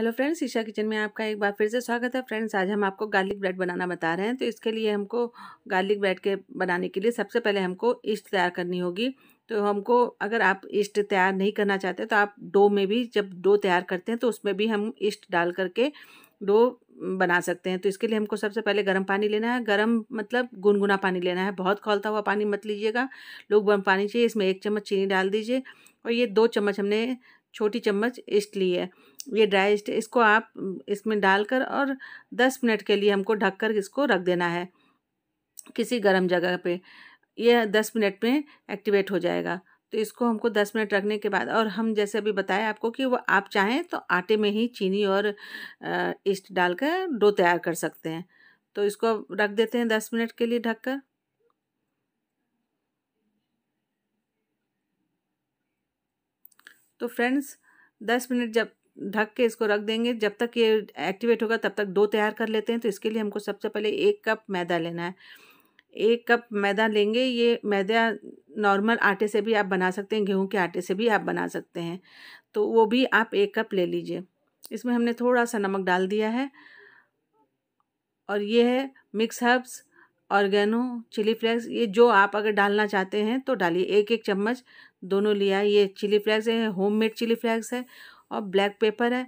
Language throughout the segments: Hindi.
हेलो फ्रेंड्स ईशा किचन में आपका एक बार फिर से स्वागत है फ्रेंड्स आज हम आपको गार्लिक ब्रेड बनाना बता रहे हैं तो इसके लिए हमको गार्लिक ब्रेड के बनाने के लिए सबसे पहले हमको ईस्ट तैयार करनी होगी तो हमको अगर आप ईस्ट तैयार नहीं करना चाहते तो आप डो में भी जब डो तैयार करते हैं तो उसमें भी हम ईस्ट डाल करके डो बना सकते हैं तो इसके लिए हमको सबसे पहले गर्म पानी लेना है गर्म मतलब गुनगुना पानी लेना है बहुत खोलता हुआ पानी मत लीजिएगा लोग गर्म पानी चाहिए इसमें एक चम्मच चीनी डाल दीजिए और ये दो चम्मच हमने छोटी चम्मच ईस्ट ली है ये ड्राई ईस्ट इसको आप इसमें डालकर और दस मिनट के लिए हमको ढककर इसको रख देना है किसी गर्म जगह पे यह दस मिनट में एक्टिवेट हो जाएगा तो इसको हमको दस मिनट रखने के बाद और हम जैसे अभी बताया आपको कि वो आप चाहें तो आटे में ही चीनी और ईस्ट डालकर डो तैयार कर सकते हैं तो इसको रख देते हैं दस मिनट के लिए कर तो फ्रेंड्स दस मिनट जब ढक के इसको रख देंगे जब तक ये एक्टिवेट होगा तब तक दो तैयार कर लेते हैं तो इसके लिए हमको सबसे पहले एक कप मैदा लेना है एक कप मैदा लेंगे ये मैदा नॉर्मल आटे से भी आप बना सकते हैं गेहूं के आटे से भी आप बना सकते हैं तो वो भी आप एक कप ले लीजिए इसमें हमने थोड़ा सा नमक डाल दिया है और ये है mix herbs oregano chilli flakes ये जो आप अगर डालना चाहते हैं तो डालिए एक एक चम्मच दोनों लिया ये चिली फ्लैक्स है होम मेड चिली फ्लैक्स है और ब्लैक पेपर है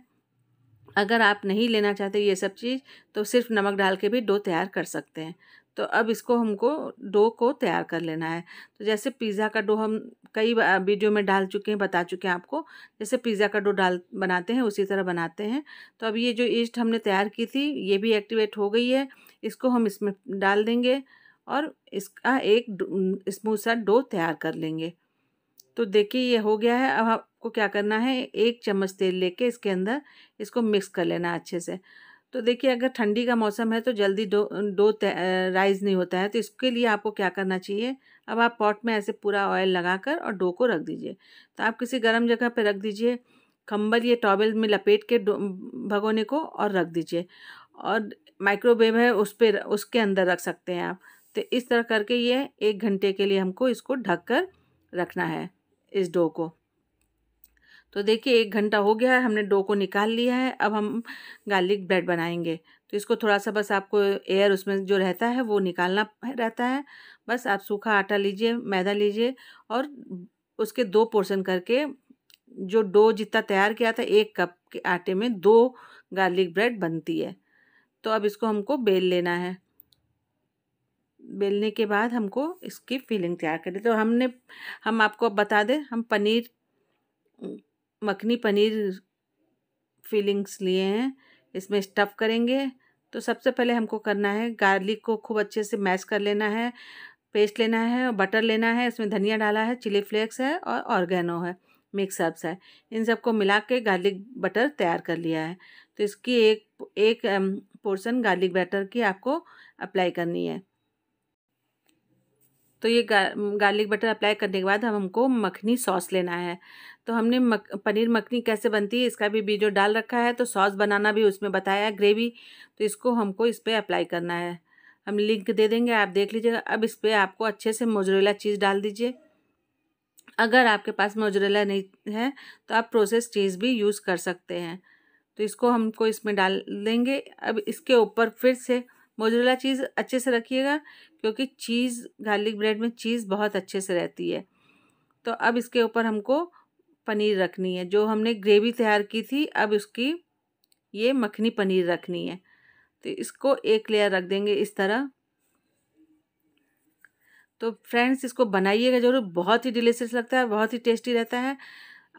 अगर आप नहीं लेना चाहते ये सब चीज़ तो सिर्फ नमक डाल के भी डो तैयार कर सकते हैं तो अब इसको हमको डो को तैयार कर लेना है तो जैसे पिज़्ज़ा का डो हम कई वीडियो में डाल चुके हैं बता चुके हैं आपको जैसे पिज़्ज़ा का डो डाल बनाते हैं उसी तरह बनाते हैं तो अब ये जो ईस्ट हमने तैयार की थी ये भी एक्टिवेट हो गई है इसको हम इसमें डाल देंगे और इसका एक स्मूथ सा डो तैयार कर लेंगे तो देखिए ये हो गया है अब आपको क्या करना है एक चम्मच तेल लेके इसके अंदर इसको मिक्स कर लेना अच्छे से तो देखिए अगर ठंडी का मौसम है तो जल्दी डो डो राइज नहीं होता है तो इसके लिए आपको क्या करना चाहिए अब आप पॉट में ऐसे पूरा ऑयल लगा कर और डो को रख दीजिए तो आप किसी गर्म जगह पर रख दीजिए खम्बल या टॉवल में लपेट के भगोने को और रख दीजिए और माइक्रोवेव है उस पर उसके अंदर रख सकते हैं आप तो इस तरह करके ये एक घंटे के लिए हमको इसको ढक कर रखना है इस डो को तो देखिए एक घंटा हो गया है हमने डो को निकाल लिया है अब हम गार्लिक ब्रेड बनाएंगे तो इसको थोड़ा सा बस आपको एयर उसमें जो रहता है वो निकालना रहता है बस आप सूखा आटा लीजिए मैदा लीजिए और उसके दो पोर्शन करके जो डो जितना तैयार किया था एक कप के आटे में दो गार्लिक ब्रेड बनती है तो अब इसको हमको बेल लेना है बेलने के बाद हमको इसकी फीलिंग तैयार करनी तो हमने हम आपको बता दें हम पनीर मखनी पनीर फीलिंग्स लिए हैं इसमें स्टफ़ करेंगे तो सबसे पहले हमको करना है गार्लिक को खूब अच्छे से मैश कर लेना है पेस्ट लेना है और बटर लेना है इसमें धनिया डाला है चिली फ्लेक्स है और ऑर्गेनो है मिक्स हर्ब्स है इन सबको मिला के गार्लिक बटर तैयार कर लिया है तो इसकी एक एक पोर्शन गार्लिक बटर की आपको अप्लाई करनी है तो ये गा, गार्लिक बटर अप्लाई करने के बाद हम हमको मखनी सॉस लेना है तो हमने मक, पनीर मखनी कैसे बनती है इसका भी वीडियो डाल रखा है तो सॉस बनाना भी उसमें बताया है ग्रेवी तो इसको हमको इस पर अप्लाई करना है हम लिंक दे देंगे आप देख लीजिएगा अब इस पर आपको अच्छे से मोजरेला चीज़ डाल दीजिए अगर आपके पास मोजरेला नहीं है तो आप प्रोसेस चीज़ भी यूज़ कर सकते हैं तो इसको हमको इसमें डाल देंगे अब इसके ऊपर फिर से मोजरेला चीज़ अच्छे से रखिएगा क्योंकि चीज़ गार्लिक ब्रेड में चीज़ बहुत अच्छे से रहती है तो अब इसके ऊपर हमको पनीर रखनी है जो हमने ग्रेवी तैयार की थी अब उसकी ये मखनी पनीर रखनी है तो इसको एक लेयर रख देंगे इस तरह तो फ्रेंड्स इसको बनाइएगा ज़रूर बहुत ही डिलीशियस लगता है बहुत ही टेस्टी रहता है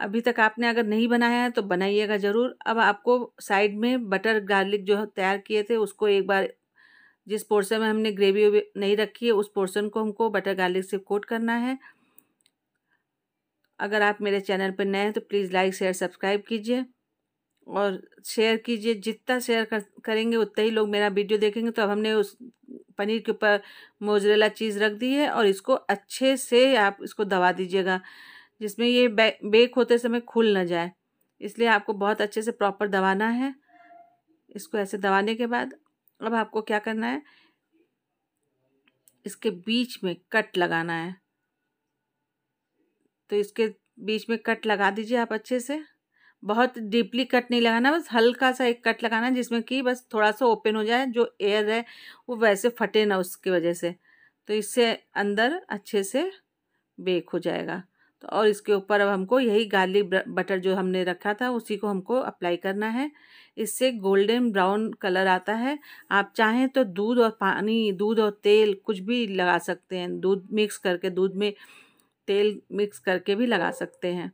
अभी तक आपने अगर नहीं बनाया है तो बनाइएगा ज़रूर अब आपको साइड में बटर गार्लिक जो तैयार किए थे उसको एक बार जिस पोर्शन में हमने ग्रेवी नहीं रखी है उस पोर्शन को हमको बटर गार्लिक से कोट करना है अगर आप मेरे चैनल पर नए हैं तो प्लीज़ लाइक शेयर सब्सक्राइब कीजिए और शेयर कीजिए जितना शेयर कर, करेंगे उतना ही लोग मेरा वीडियो देखेंगे तो अब हमने उस पनीर के ऊपर मोजरेला चीज़ रख दी है और इसको अच्छे से आप इसको दबा दीजिएगा जिसमें ये बेक होते समय खुल ना जाए इसलिए आपको बहुत अच्छे से प्रॉपर दबाना है इसको ऐसे दबाने के बाद अब आपको क्या करना है इसके बीच में कट लगाना है तो इसके बीच में कट लगा दीजिए आप अच्छे से बहुत डीपली कट नहीं लगाना बस हल्का सा एक कट लगाना है जिसमें कि बस थोड़ा सा ओपन हो जाए जो एयर है वो वैसे फटे ना उसकी वजह से तो इससे अंदर अच्छे से बेक हो जाएगा तो और इसके ऊपर अब हमको यही गार्लिक बटर जो हमने रखा था उसी को हमको अप्लाई करना है इससे गोल्डन ब्राउन कलर आता है आप चाहें तो दूध और पानी दूध और तेल कुछ भी लगा सकते हैं दूध मिक्स करके दूध में तेल मिक्स करके भी लगा सकते हैं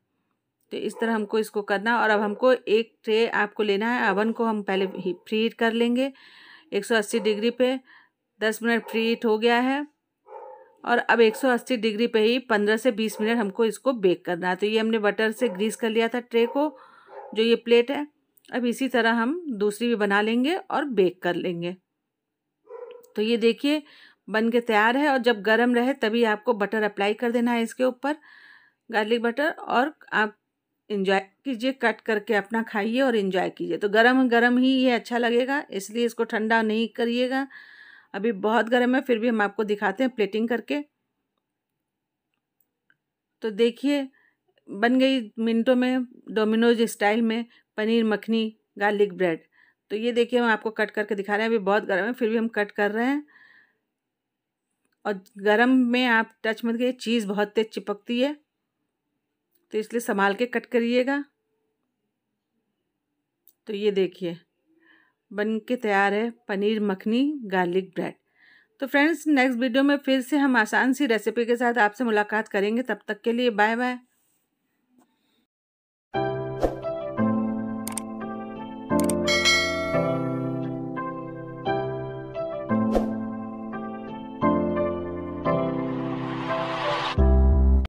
तो इस तरह हमको इसको करना और अब हमको एक ट्रे आपको लेना है अवन को हम पहले फ्री हीट कर लेंगे 180 डिग्री पे 10 मिनट फ्री हीट हो गया है और अब 180 डिग्री पे ही 15 से 20 मिनट हमको इसको बेक करना है तो ये हमने बटर से ग्रीस कर लिया था ट्रे को जो ये प्लेट है अब इसी तरह हम दूसरी भी बना लेंगे और बेक कर लेंगे तो ये देखिए बन के तैयार है और जब गर्म रहे तभी आपको बटर अप्लाई कर देना है इसके ऊपर गार्लिक बटर और आप इंजॉय कीजिए कट करके अपना खाइए और इन्जॉय कीजिए तो गर्म गर्म ही ये अच्छा लगेगा इसलिए इसको ठंडा नहीं करिएगा अभी बहुत गर्म है फिर भी हम आपको दिखाते हैं प्लेटिंग करके तो देखिए बन गई मिनटों में डोमिनोज स्टाइल में पनीर मखनी गार्लिक ब्रेड तो ये देखिए हम आपको कट करके दिखा रहे हैं अभी बहुत गर्म है फिर भी हम कट कर रहे हैं और गरम में आप टच मत करिए चीज़ बहुत तेज़ चिपकती है तो इसलिए संभाल के कट करिएगा तो ये देखिए बन के तैयार है पनीर मखनी गार्लिक ब्रेड तो फ्रेंड्स नेक्स्ट वीडियो में फिर से हम आसान सी रेसिपी के साथ आपसे मुलाकात करेंगे तब तक के लिए बाय बाय